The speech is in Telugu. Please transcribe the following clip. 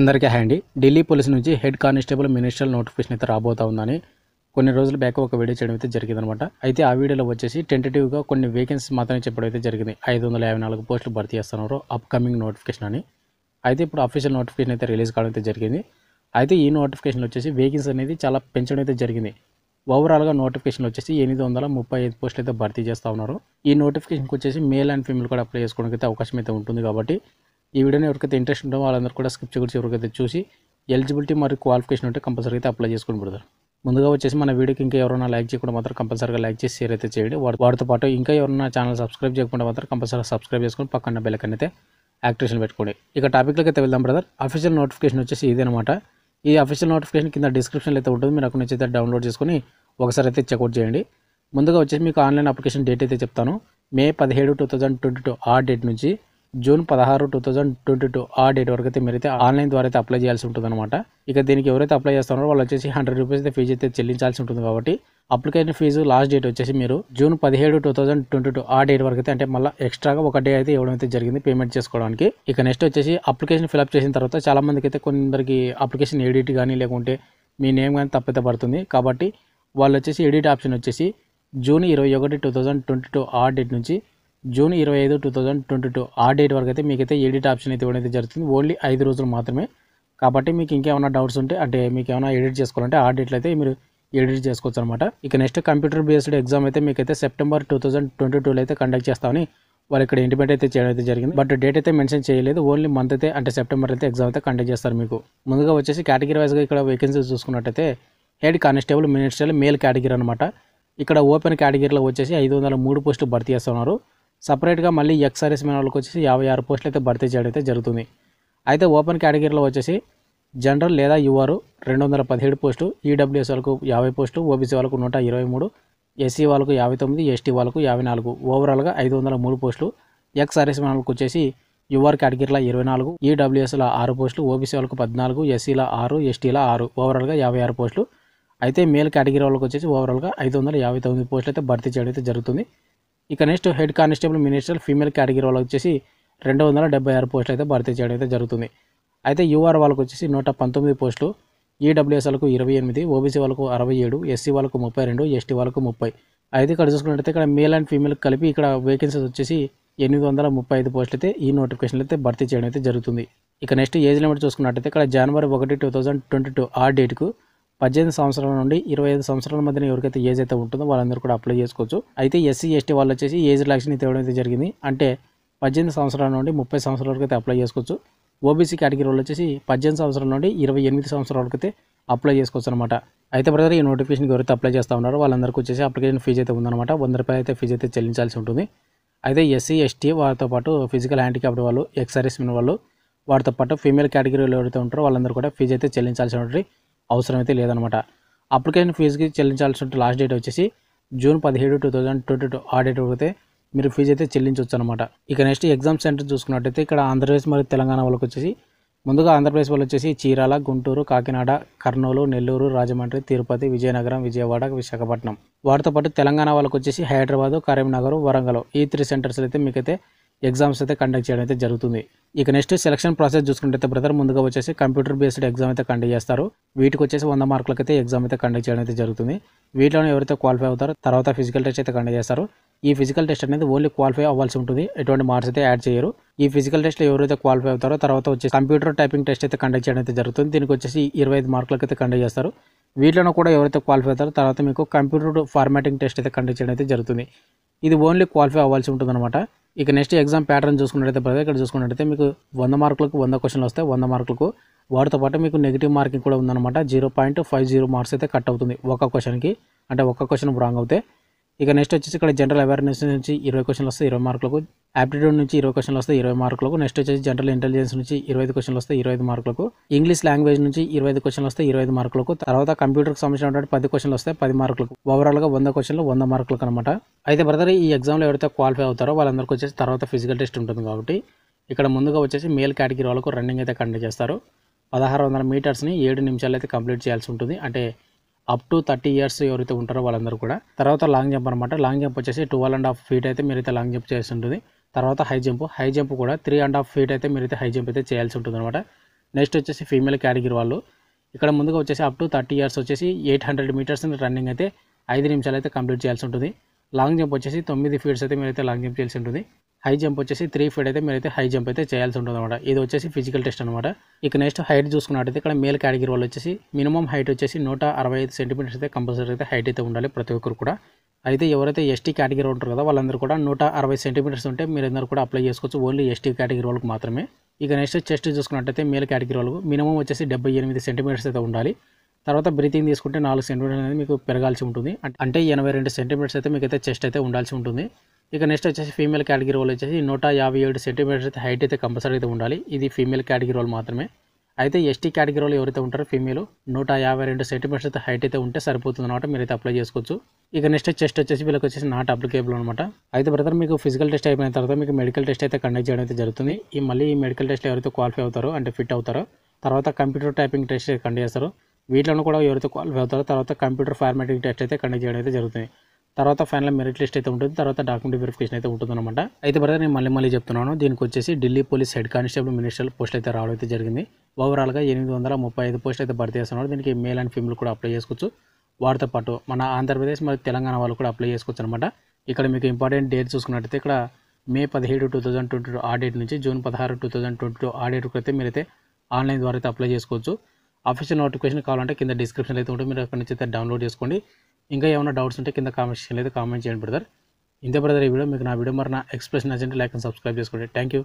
అందరికీ హ్యాండి ఢిల్లీ పోలీస్ నుంచి హెడ్ కానిస్టేబుల్ మినిస్టర్ నోటిఫికేషన్ అయితే రాబోతా ఉందని కొన్ని రోజుల బ్యాక్ ఒక వీడియో చేయడం అయితే జరిగిందనమాట అయితే ఆ వీడియోలో వచ్చేసి టెంటేటివ్గా కొన్ని వేకెన్సీ మాత్రమే చెప్పడం అయితే జరిగింది ఐదు వందల యాభై నాలుగు పోస్టులు భర్తీ చేస్తున్నారు అప్కమింగ్ నోటిఫికేషన్ అని అయితే ఇప్పుడు అఫీషియల్ నోటిఫికేషన్ అయితే రిలీజ్ కావడం అయితే జరిగింది అయితే ఈ నోటిఫికేషన్ వచ్చేసి వేకెన్సీ అనేది చాలా పెంచడం అయితే జరిగింది ఓవరాల్గా నోటిఫికేషన్ వచ్చేసి ఎనిమిది వందల ముప్పై ఐదు పోస్టులు అయితే భర్తీ చేస్తూ ఉన్నారు ఈ నోటిఫికేషన్కి వచ్చేసి మేల్ అండ్ ఫీమేల్ కూడా అప్లై చేసుకోవడానికి అయితే అవకాశం అయితే ఉంటుంది కాబట్టి ఈ వీడియోని ఎవరికైతే ఇంట్రెస్ట్ ఉంటుందో వాళ్ళందరూ కూడా స్క్రిప్ట్ గురించి ఎవరికైతే చూసి ఎలిజిబిలిటీ మరియు క్వాలిఫికేషన్ ఉంటే కంపల్సరీ అయితే అప్లై చేసుకుని పెడతారు ముందుగా వచ్చేసి మన వీడియోకి ఇంకా ఎవరైనా లైక్ చేయకుండా మాత్రం కంపల్సరీగా లైక్ చేసి షేర్ అయితే చేయండి వాటితో పాటు ఇంకా ఎవరైనా ఛానల్ సబ్స్క్రైబ్ చేయకుండా మాత్రం కంపల్సరీ సబ్స్క్రైబ్ చేసుకుని పక్కన బెల్లకన్ అయితే యాక్టివేషన్ పెట్టుకోండి ఇక టాపిక్లకి అయితే వెళ్దాం బ్రదర్ అఫీషియల్ నోటిఫికేషన్ వచ్చేసి ఇదేనమాట ఈ అఫీషియల్ నోటిఫికేషన్ కింద డిస్క్రిప్షన్లో అయితే ఉంటుంది మీరు అక్కడ నుంచి అయితే డౌన్లోడ్ చేసుకుని ఒకసారి అయితే చెక్అట్ చేయండి ముందుగా వచ్చేసి మీకు ఆన్లైన్ అప్లికేషన్ డేట్ అయితే చెప్తాను మే పదిహేడు టూ ట్వంటీ టూ ఆ డేట్ నుంచి జూన్ పదహారు టూ థౌజండ్ ట్వంటీ టూ ఆ డేట్ వరకు అయితే మీరైతే ఆన్లైన్ ద్వారా అయితే అప్లై చేయాల్సి ఉంటుంది అనమాట ఇక దీనికి ఎవరైతే అప్లై చేస్తున్నారో వాళ్ళు వచ్చేసి హండ్రెడ్ రూపీస్ అయితే ఫీజు అయితే చెల్లించాల్సి ఉంటుంది కాబట్టి అప్లికేషన్ ఫీజు లాస్ట్ డేట్ వచ్చేసి మీరు జూన్ పదిహేడు టూ థౌసండ్ ట్వంటీ టూ ఆ డేట్ వరకు అయితే అంటే మళ్ళీ ఎక్స్ట్రాగా ఒక డే అయితే ఇవ్వడం అయితే జరిగింది పేమెంట్ చేసుకోవడానికి ఇక నెక్స్ట్ వచ్చేసి అప్లికేషన్ ఫిలప్ చేసిన తర్వాత చాలా మందికి అయితే కొందరికి అప్లికేషన్ ఎడిట్ కానీ లేకుంటే మీ నేమ్ కానీ తప్పైతే పడుతుంది కాబట్టి వాళ్ళు వచ్చేసి ఎడిట్ ఆప్షన్ వచ్చేసి జూన్ ఇరవై ఒకటి టూ థౌజండ్ ట్వంటీ టూ ఆ డేట్ నుంచి జూన్ ఇరవై ఐదు టూ థౌజండ్ ట్వంటీ టూ ఆ డేట్ వరకు అయితే మీకు అయితే ఎడిట్ ఆప్షన్ అయితే ఇవ్వడం అయితే జరుగుతుంది ఓన్లీ ఐదు రోజులు మాత్రమే కాబట్టి మీకు ఇంకేమైనా డౌట్స్ ఉంటే అంటే మీకు ఏమైనా ఎడిట్ చేసుకోవాలంటే ఆ డేట్లో అయితే మీరు ఎడిట్ చేసుకోవచ్చు అనమాట ఇక నెక్స్ట్ కంప్యూటర్ బేస్డ్ ఎగ్జామ్ అయితే మీకు అయితే సెప్టెంబర్ టూ థౌజండ్ ట్వంటీ టూలో అయితే కండక్ట్ చేస్తామని వాళ్ళు ఇక్కడ ఇంటిమేట్ అయితే చేయడం అయితే జరిగింది బట్ డేట్ అయితే మెన్షన్ చేయలేదు ఓన్లీ మంత్ అయితే అంటే సెప్టెంబర్ అయితే ఎగ్జామ్ అయితే కండక్ట్ చేస్తారు మీకు ముందుగా వచ్చేసి కేటగిరీ వైజ్గా ఇక్కడ వేకెన్సీస్ చూసుకున్నట్టయితే head constable minister male category అనమాట ఇక్కడ ఓపెన్ కేటగిరీలో వచ్చేసి ఐదు వందల మూడు పోస్టు భర్తీ చేస్తున్నారు సపరేట్గా మళ్ళీ ఎక్స్ సర్వీస్ మెన్ వాళ్ళకి వచ్చేసి యాభై ఆరు పోస్టులు అయితే భర్తీ చేయడం అయితే జరుగుతుంది అయితే ఓపెన్ కేటగిరీలో వచ్చేసి జనరల్ లేదా యువరు రెండు వందల పదిహేడు పోస్టు ఈడబ్ల్యూఎస్ వాళ్ళకు యాభై పోస్టు ఓబీసీ వాళ్ళకు నూట ఇరవై మూడు ఎస్సీ e వాళ్ళకు యాభై తొమ్మిది ఎస్టీ వాళ్ళకు యాభై నాలుగు ఓవరాల్గా ఐదు వందల మూడు పోస్టులు ఎక్స్ సర్వీస్ వాళ్ళకి వచ్చేసి యువర్ కేటగిరీలో ఇరవై నాలుగు ఈడబ్ల్యూఎస్ల ఆరు పోస్టులు ఓబీసీ వాళ్ళకు పద్నాలుగు ఎస్సీల ఆరు ఎస్టీల ఆరు ఓవరాల్గా యాభై ఆరు పోస్టులు అయితే మేల్ కేటగిరీ వాళ్ళకి వచ్చేసి ఓవరాల్గా ఐదు వందల యాభై తొమ్మిది పోస్టులు అయితే భర్తీ చేయడం అయితే జరుగుతుంది ఇక next head constable minister female category వాళ్ళకి వచ్చేసి రెండు వందల డెబ్బై ఆరు పోస్టులు అయితే భర్తీ చేయడం అయితే జరుగుతుంది అయితే యూఆర్ వాళ్ళకు వచ్చేసి నూట పంతొమ్మిది పోస్టులు ఈడబ్ల్యూఎస్ వాళ్ళకు ఇరవై ఎనిమిది ఓబీసీ వాళ్ళకు అరవై ఏడు ఎస్సీ వాళ్ళకు ముప్పై రెండు ఎస్టీ వాళ్ళకు ముప్పై అయితే ఇక్కడ చూసుకున్నట్టయితే ఇక్కడ మేల్ అండ్ ఫీమేల్ కలిపి ఇక్కడ వేకెన్సీస్ వచ్చేసి ఎనిమిది వందల ముప్పై ఐదు పోస్టులు అయితే ఈ నోటిఫికేషన్లు అయితే భర్తీ చేయడం అయితే జరుగుతుంది ఇక నెక్స్ట్ ఏజ్ లిమిట్ చూసుకున్నట్టయితే ఇక్కడ జనవరి ఒకటి టూ థౌజండ్ ట్వంటీ టూ ఆ డేట్కు పద్దెనిమిది సంవత్సరాల నుండి ఇరవై ఐదు సంవత్సరాల మధ్యన ఎవరికైతే ఏజ్ అయితే ఉంటుందో వాళ్ళందరూ కూడా అప్లై చేసుకోవచ్చు అయితే ఎస్సీ ఎస్టీ వాళ్ళు వచ్చేసి ఏజ్ రిలాక్షన్ తేవడం అయితే జరిగింది అంటే పద్దెనిమిది సంవత్సరాల నుండి ముప్పై సంవత్సరాల వరకు అయితే అప్లై చేసుకోవచ్చు ఓబీసీ కేటగిరీ వాళ్ళు వచ్చేసి పద్దెనిమిది సంవత్సరాల నుండి ఇరవై ఎనిమిది సంవత్సరాల వరకు అయితే అప్లై చేసుకోవచ్చు అనమాట అయితే బ్రదర్ ఈ నోటిఫికేషన్ ఎవరైతే అప్లై చేస్తూ ఉన్నారో వాళ్ళందరికీ వచ్చేసి అప్లికేషన్ ఫీజు అయితే ఉందన్నమాట వంద రూపాయలు అయితే ఫీజ్ అయితే చెల్లించాల్సి ఉంటుంది అయితే ఎస్సీ ఎస్టీ వారితో పాటు ఫిజికల్ హ్యాండిక్యాప్డ్ వాళ్ళు ఎక్స్ వాళ్ళు వారితో పాటు ఫీమేల్ కేటగిరీలో ఎవరైతే ఉంటారో వాళ్ళందరూ కూడా ఫీజు అయితే చెల్లించాల్సి ఉంటుంది అవసరం అయితే లేదనమాట అప్లికేషన్ ఫీజుకి చెల్లించాల్సిన లాస్ట్ డేట్ వచ్చేసి జూన్ పదిహేడు టూ థౌజండ్ ట్వంటీ టూ ఆ డేట్ అయితే మీరు ఫీజు అయితే చెల్లించవచ్చు అనమాట ఇక నెక్స్ట్ ఎగ్జామ్ సెంటర్ చూసుకున్నట్టయితే ఇక్కడ ఆంధ్రప్రదేశ్ మరియు తెలంగాణ వాళ్ళకి వచ్చేసి ముందుగా ఆంధ్రప్రదేశ్ వాళ్ళు వచ్చేసి చీరాల గుంటూరు కాకినాడ కర్నూలు నెల్లూరు రాజమండ్రి తిరుపతి విజయనగరం విజయవాడ విశాఖపట్నం వాటితో పాటు తెలంగాణ వాళ్ళకి వచ్చేసి హైదరాబాదు కరీంనగర్ వరంగల్ ఈ త్రీ సెంటర్స్ అయితే మీకైతే ఎగ్జామ్స్ అయితే కండక్ట్ చేయడం అయితే జరుగుతుంది ఇక నెక్స్ట్ సెలక్షన్ ప్రాసెస్ చూసుకుంటే బ్రదర్ ముందుగా వచ్చేసి కంప్యూటర్ బేస్డ్ ఎగ్జామ్ అయితే కండక్ట్ చేస్తారు వీటికి వచ్చేసి వంద మార్కులకైతే ఎగ్జామ్ అయితే కండక్ట్ చేయడం అయితే జరుగుతుంది వీటిలో ఎవరైతే క్వాలిఫై అవుతారో తర్వాత ఫిజికల్ టెస్ట్ అయితే కండక్ట్ చేస్తారు ఈ ఫిజికల్ టెస్ట్ అనేది ఓన్లీ క్వాలిఫై అవ్వాల్సి ఉంటుంది ఎటువంటి మార్క్స్ అయితే యాడ్ చేయరు ఈ ఫిజికల్ టెస్ట్లో ఎవరైతే క్వాలిఫై అవుతారో తర్వాత వచ్చేసి కంప్యూటర్ టైపింగ్ టెస్ట్ అయితే కండక్ట్ చేయడం అయితే జరుగుతుంది దీనికి వచ్చేసి ఇరవై ఐదు మార్కులకు అయితే కండక్ట్ చేస్తారు వీటిలో కూడా ఎవరైతే క్వాలిఫై అవుతారో తర్వాత మీకు కంప్యూటర్ ఫార్మాటింగ్ టెస్ట్ అయితే కండక్ట్ చేయడం అయితే జరుగుతుంది ఇది ఓన్లీ క్వాలిఫై అవ్వాల్సి అనమాట ఇక నెక్స్ట్ ఎగ్జామ్ ప్యాటర్న్ చూసుకున్నట్లయితే బ్రదర్ ఇక్కడ చూసుకున్నట్టయితే మీకు వంద మార్కులకు వంద క్వశ్చన్లు వస్తాయి వంద మార్కులకు వాటితో పాటు మీకు నెగిటివ్ మార్కింగ్ కూడా ఉందన్నమాట zero point five zero marks అయితే కట్ అవుతుంది ఒక క్వశ్చన్కి అంటే ఒక క్వశ్చన్ రాంగ్ అవుతే ఇక నెక్స్ట్ వచ్చేసి ఇక్కడ జనరల్ అవేర్నెస్ నుంచి ఇరవై క్వశ్చన్లు వస్తాయి ఇరవై మార్కులకు ఆప్టిట్యూడ్ నుంచి ఇరవై క్వశ్చన్లు వస్తే ఇరవై మార్కులకు నెక్స్ట్ వచ్చేసి జనరల్ ఇంటెలిజెన్స్ నుంచి ఇరవై ఐదు క్వశ్చన్లు వస్తే ఇరవై ఐదు మార్కులకు ఇంగ్లీష్ లాంగ్వేజ్ నుంచి ఇరవై ఐదు క్వశ్చన్లు వస్తే ఇరవై ఐదు మార్కులకు తర్వాత కంప్యూటర్కి సంబంధించినటువంటి పది క్వశ్చన్లు వస్తే పది మార్కులకు ఓవరాల్గా వంద క్వశ్చన్లు వంద మార్కులకు అనమాట అయితే బ్రదర్ ఈ ఎగ్జామ్లో ఎవరైతే క్వాలిఫై అవుతారో వాళ్ళందరికీ వచ్చేసి తర్వాత ఫిజికల్ టెస్ట్ ఉంటుంది కాబట్టి ఇక్కడ ముందుగా వచ్చేసి మేల్ కేటగిరీ వాళ్ళకు రన్నింగ్ అయితే కండక్ట్ చేస్తారు పదహారు వందల మీటర్స్ని ఏడు నిమిషాలు అయితే కంప్లీట్ చేయాల్సి ఉంటుంది అంటే అప్ టు థర్టీ ఇయర్స్ ఎవరైతే ఉంటారో వాళ్ళందరూ కూడా తర్వాత లాంగ్ జంప్ అనమాట లాంగ్ జంప్ వచ్చేసి టువల్ అండ్ హాఫ్ ఫీట్ అయితే మీరైతే లాంగ్ జంప్ చేస్తుంటుంది తర్వాత హై జంప్ హై జంప్ కూడా త్రీ అండ్ హాఫ్ ఫీట్ అయితే మీరైతే హై జంప్ అయితే చేయాల్సి ఉంటుంది అనమాట నెక్స్ట్ వచ్చేసి ఫీమేల్ క్యాటగిరీ వాళ్ళు ఇక్కడ ముందుగా వచ్చేసి అప్ టు థర్టీ ఇయర్స్ వచ్చేసి ఎయిట్ హండ్రెడ్ మీటర్స్ రన్నింగ్ అయితే ఐదు నిమిషాలు అయితే కంప్లీట్ చేయాల్సి ఉంటుంది లాంగ్ జంప్ వచ్చేసి తొమ్మిది ఫీట్స్ అయితే మీరైతే లాంగ్ జంప్ చేయాల్సి ఉంటుంది హై జంప్ వచ్చేసి త్రీ ఫీట్ అయితే మీరైతే హై జంప్ అయితే చేయాల్సి ఉంటుంది అనమాట ఇది వచ్చేసి ఫిజికల్ టెస్ట్ అనమాట ఇక నెక్స్ట్ హైట్ చూసుకున్నట్టయితే ఇక్కడ మేల్ క్యాటగిరీ వాళ్ళు వచ్చేసి మినిమం హైట్ వచ్చేసి నూట అరవై ఐదు సెంటీమీటర్స్ అయితే కంపల్సరీ అయితే హైట్ అయితే ఉండాలి ప్రతి ఒక్కరు కూడా అయితే ఎవరైతే ఎస్టీ కేటగిరీ ఉంటారు కదా వాళ్ళందరూ కూడా నూట అరవై సెంటీమీటర్స్ ఉంటే మీరు అందరూ కూడా అప్లై చేసుకోవచ్చు ఓన్లీ ఎస్టీ కేటగిరీ వాళ్ళకి మాత్రమే ఇక నెక్స్ట్ చెస్ట్ చూసుకున్నట్టయితే మేల్ కేటగిరీ వాళ్ళకు మినిమం వచ్చేసి డెబ్బై ఎనిమిది సెంటీమీటర్స్ అయితే ఉండాలి తర్వాత బ్రీతింగ్ తీసుకుంటే నాలుగు సెంటీమీటర్స్ అనేది మీకు పెరగాల్సి ఉంటుంది అంటే ఎనభై రెండు సెంటీమీటర్స్ అయితే మీకు అయితే చెస్ట్ అయితే ఉండాల్సి ఉంటుంది ఇక నెక్స్ట్ వచ్చేసి ఫీమేల్ కేటగిరీ వాళ్ళు వచ్చేసి నూట యాభై ఏడు సెంటీమీటర్స్ అయితే హైట్ అయితే కంపల్సరీ అయితే ఉండాలి ఇది ఫీమేల్ కేటగిరీ వాళ్ళు మాత్రమే అయితే ఎస్టీ కేటగిరీలో ఎవరైతే ఉంటారో ఫీమేల్ నూట యాభై రెండు సెంటీమీటర్స్ హైట్ అయితే ఉంటే సరిపోతుంది అనమాట అయితే అప్లై చేసుకోవచ్చు ఇక నెక్స్ట్ చెస్ట్ వచ్చేసి వీళ్ళకి వచ్చేసి నాట్ అప్లికేబుల్ అనమాట అయితే బ్రదర్ మీకు ఫిజికల్ టెస్ట్ అయిపోయిన తర్వాత మీకు మెడికల్ టెస్ట్ అయితే కండక్ట్ చేయడం అయితే జరుగుతుంది ఈ మళ్ళీ ఈ మెడికల్ టెస్ట్ ఎవరైతే క్వాలిఫై అవుతారో అంటే ఫిట్ అవుతారో తర్వాత కంప్యూటర్ టైపింగ్ టెస్ట్ కండక్ట్ చేస్తారు వీటిలో కూడా ఎవరైతే క్వాలిఫై అవుతారో తర్వాత కంప్యూటర్ ఫార్మాటింగ్ టెస్ట్ అయితే కండక్ట్ చేయడం అయితే జరుగుతుంది తర్వాత ఫైనల్ మెరిట్ లిస్ట్ అయితే ఉంటుంది తర్వాత డాక్యుమెంట్ వెరిఫికేషన్ అయితే ఉంటుంది అనమాట అయితే బ్రదర్ నేను మళ్ళీ మళ్ళీ చెప్తున్నాను దీనికి వచ్చేసి Delhi police head constable minister post అయితే రావడం అయితే జరిగింది ఓవరాల్గా ఎనిమిది వందల ముప్పై ఐదు పోస్ట్ అయితే భర్తీ చేస్తున్నారు దీనికి మేల్ అండ్ ఫీమేల్ కూడా అప్లై చేసుకోవచ్చు వారితో పాటు మన ఆంధ్రప్రదేశ్ మరియు తెలంగాణ వాళ్ళు కూడా అప్లై చేసుకోవచ్చు అనమాట ఇక్కడ మీకు ఇంపార్టెంట్ డేట్ చూసుకున్నట్టయితే ఇక్కడ మే పదిహేడు టూ థౌసండ్ ట్వంటీ టూ ఆ డేట్ నుంచి జూన్ పదహారు టూ థౌసండ్ ట్వంటీ టూ ఆ డేట్ అయితే అయితే ఆన్లైన్ ద్వారా అయితే అప్లై చేసుకోవచ్చు అఫీషియల్ నోటిఫికేషన్ కావాలంటే కింద డిస్క్రిప్షన్ అయితే ఉంటుంది మీరు అక్కడ నుంచి అయితే డౌన్లోడ్ చేసుకోండి ఇంకా ఏమైనా డౌట్స్ ఉంటే కింద కామెంట్ చేయలేదు కామెంట్ చేయండి బ్రదర్ ఇంతే బ్రదర్ ఈ వీడియో మీకు నా వీడియో మరి నా ఎక్స్ప్రెషన్ నచ్చింటే లైక్ అండ్ సబ్స్క్రైబ్ చేసుకోండి థ్యాంక్ యూ